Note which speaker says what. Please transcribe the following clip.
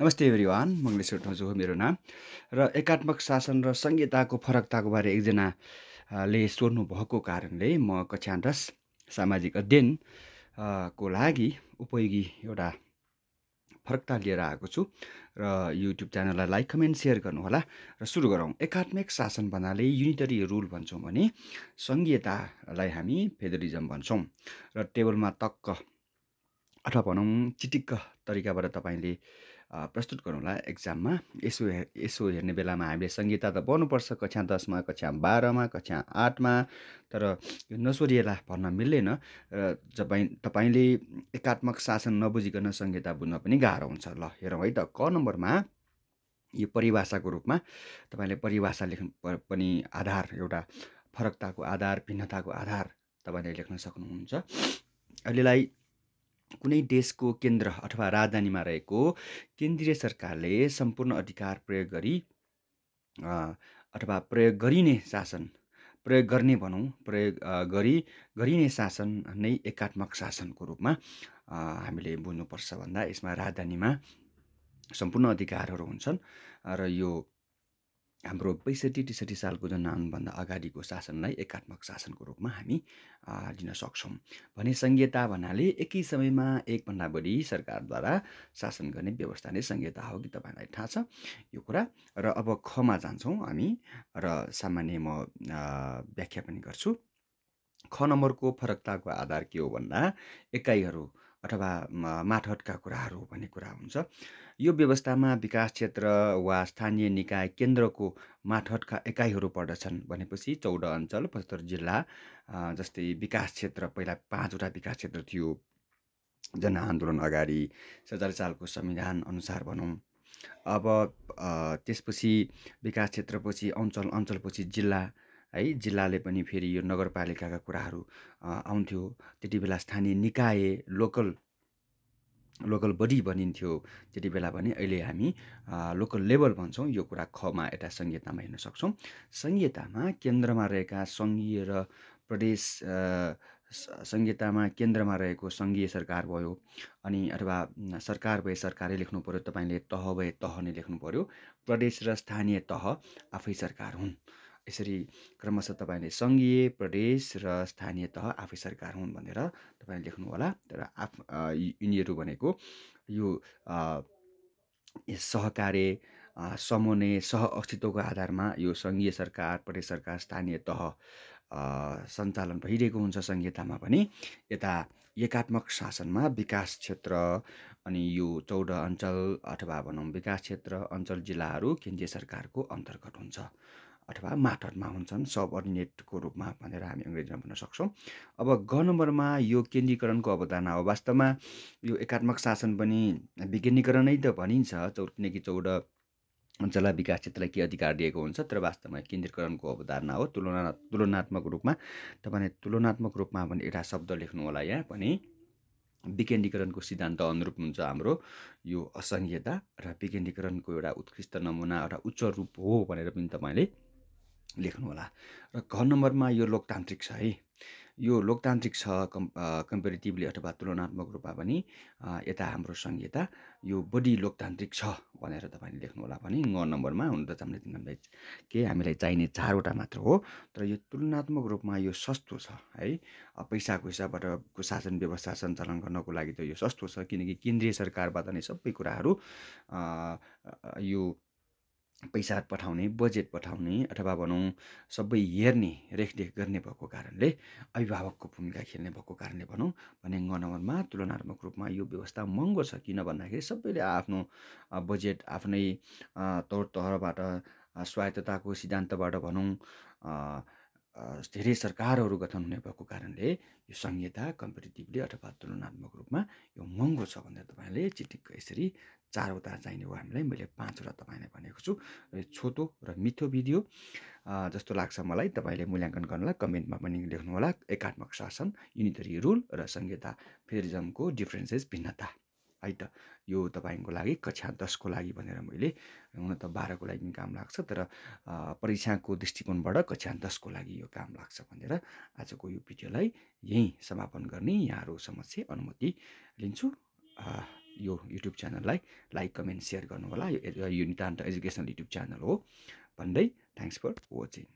Speaker 1: नमस्ते एभ्रिवान मङ्गलेश्वर ठोजु हो मेरो नाम र एकात्मक शासन र संहिताको फरकताको बारे एकजनाले सोध्नु भएको कारणले म कक्षा सामाजिक अध्ययन को लागि उपयोगी एउटा फरकता लिएर आएको छु र युट्युब च्यानललाई लाइक कमेन्ट सेयर गर्नुहोला र सुरु गरौँ एकात्मिक शासन भन्नाले युनिटरी रुल भन्छौँ भने सङ्घीयतालाई हामी फेदरिजम भन्छौँ र टेबलमा तक्क अथवा भनौँ चिटिक्क तरिकाबाट तपाईँले प्रस्तुत गरौँला एक्जाममा यसो यसो हेर्ने बेलामा हामीले सङ्गीता त पढ्नुपर्छ कक्षा दसमा कक्षा बाह्रमा कक्षा आठमा तर यो नसोरिएला भन्न मिल्दैन र जब तपाईँले एकात्मक शासन नबुझिकन सङ्गीता बुझ्न पनि गाह्रो हुन्छ ल हेरौँ है त क नम्बरमा यो परिभाषाको रूपमा तपाईँले परिभाषा लेख्नु पनि आधार एउटा फरकताको आधार भिन्नताको आधार तपाईँले लेख्न सक्नुहुन्छ अहिलेलाई कुनै देशको केन्द्र अथवा राजधानीमा रहेको केन्द्रीय सरकारले सम्पूर्ण अधिकार प्रयोग गरी अथवा प्रयोग गरिने शासन प्रयोग गर्ने भनौँ प्रयोग गरी गरिने शासन नै एकात्मक शासनको रूपमा हामीले बुझ्नुपर्छ भन्दा यसमा राजधानीमा सम्पूर्ण अधिकारहरू हुन्छन् र यो हाम्रो बैसठी त्रिसठी सालको जनआन्दोलनभन्दा अगाडिको शासनलाई एकात्मक शासनको रूपमा हामी लिन सक्छौँ भने संहिता भन्नाले एकै समयमा एकभन्दा बढी सरकारद्वारा शासन गर्ने व्यवस्था नै संहिता हो कि तपाईँलाई थाहा छ यो कुरा र अब खमा जान्छौँ हामी र सामान्य म व्याख्या पनि गर्छु ख नम्बरको फरकताको आधार के हो भन्दा एकाइहरू अथवा माठहतका कुराहरू भन्ने कुरा हुन्छ यो व्यवस्थामा विकास क्षेत्र वा स्थानीय निकाय केन्द्रको माठहतका एकाइहरू पर्दछन् भनेपछि चौध अञ्चल पचहत्तर जिल्ला जस्तै विकास क्षेत्र पहिला पाँचवटा विकास क्षेत्र थियो जनआन्दोलन अगाडि सत्तालिस सालको संविधान अनुसार भनौँ अब त्यसपछि विकास क्षेत्रपछि अञ्चल अञ्चलपछि जिल्ला है जिल्लाले पनि फेरि यो नगरपालिकाका कुराहरू आउँथ्यो त्यति बेला स्थानीय निकाय लोकल लोकल बडी भनिन्थ्यो त्यति बेला भने अहिले हामी लोकल लेभल भन्छौँ यो कुरा खमा यता संहितामा हेर्न सक्छौँ संहितामा केन्द्रमा रहेका सङ्घीय र प्रदेश संहितामा केन्द्रमा रहेको सङ्घीय सरकार भयो अनि अथवा सरकार भए सरकारै लेख्नु पऱ्यो तपाईँले तह भए तह नै लेख्नु पऱ्यो प्रदेश र स्थानीय तह आफै सरकार हुन् यसरी क्रमशः तपाईँले सङ्घीय प्रदेश र स्थानीय तह आफै सरकार हुन् भनेर तपाईँले होला तर आफ यिनीहरू भनेको यो सहकार्य समन्वय सह अस्तित्वको आधारमा यो सङ्घीय सरकार प्रदेश सरकार स्थानीय तह सञ्चालन भइरहेको हुन्छ सङ्घीयतामा पनि यता एकात्मक शासनमा विकास क्षेत्र अनि यो चौध अञ्चल अथवा भनौँ विकास क्षेत्र अञ्चल जिल्लाहरू केन्द्रीय सरकारको अन्तर्गत हुन्छ अथवा माटरमा हुन्छन् सबअर्डिनेटको रूपमा भनेर हामी अङ्ग्रेजीमा भन्न सक्छौँ अब ग नम्बरमा यो केन्द्रीकरणको अवधारणा हो वास्तवमा यो एकात्मक शासन पनि विकेन्द्रीकरणै त भनिन्छ चौ किनकि चौध अञ्चललाई विकास क्षेत्रलाई के अधिकार दिएको हुन्छ तर वास्तवमा केन्द्रीकरणको अवधारणा हो तुलना तुलनात्मक रूपमा तपाईँले तुलनात्मक रूपमा पनि एउटा शब्द लेख्नु होला यहाँ पनि विकेन्द्रीकरणको सिद्धान्त अनुरूप हुन्छ हाम्रो यो असङ्घीयता र विकेन्द्रीकरणको एउटा उत्कृष्ट नमुना एउटा उच्च रूप हो भनेर पनि तपाईँले लेख्नुहोला र घ नम्बरमा यो लोकतान्त्रिक छ है यो लोकतान्त्रिक छ कम् कम्पेरिटिभली अथवा तुलनात्मक रूपमा पनि यता हाम्रो संहिता यो बढी लोकतान्त्रिक छ भनेर तपाईँले लेख्नुहोला पनि ग नम्बरमा हुन त हामीले तिनीहरूलाई के हामीलाई चाहिने चारवटा मात्र हो तर यो तुलनात्मक रूपमा यो सस्तो छ है पैसाको हिसाबबाट शासन व्यवस्था सञ्चालन गर्नको लागि त यो सस्तो छ किनकि केन्द्रीय सरकारबाट नै सबै कुराहरू यो पैसा पठाउने बजेट पठाउने अथवा भनौँ सबै हेर्ने रेखदेख गर्ने भएको कारणले अभिभावकको भूमिका खेल्ने भएको कारणले भनौँ भने अङ्गनवनमा तुलनात्मक रूपमा यो व्यवस्था महँगो छ किन भन्दाखेरि सबैले आफ्नो बजेट आफ्नै तौर तहरबाट स्वायत्तताको सिद्धान्तबाट भनौँ धेरै सरकारहरू गठन हुने भएको कारणले यो संहिता कम्पेरिटिभली अथवा तुलनात्मक रूपमा यो महँगो छ भनेर तपाईँले चिटिक्क यसरी चारवटा चाहिने हो हामीलाई मैले पाँचवटा तपाईँलाई भनेको छु यो छोटो र मिठो भिडियो जस्तो लाग्छ मलाई तपाईँले मूल्याङ्कन गर्नलाई कमेन्टमा पनि लेख्नु होला एकात्मक शासन युनिटरी रुल र संहिता फेरिजमको डिफ्रेन्सेस भिन्नता है त यो तपाईँको लागि कक्षा दसको लागि भनेर मैले हुन त बाह्रको लागि काम लाग्छ तर परीक्षाको दृष्टिकोणबाट कक्षा दसको लागि यो काम लाग्छ भनेर आजको यो भिडियोलाई यहीँ समापन गर्ने यहाँहरू समस्या अनुमति लिन्छु यो युट्युब च्यानललाई लाइक कमेन्ट सेयर गर्नुहोला यो नितान्त एजुकेसनल युट्युब च्यानल हो भन्दै थ्याङ्क्स फर वाचिङ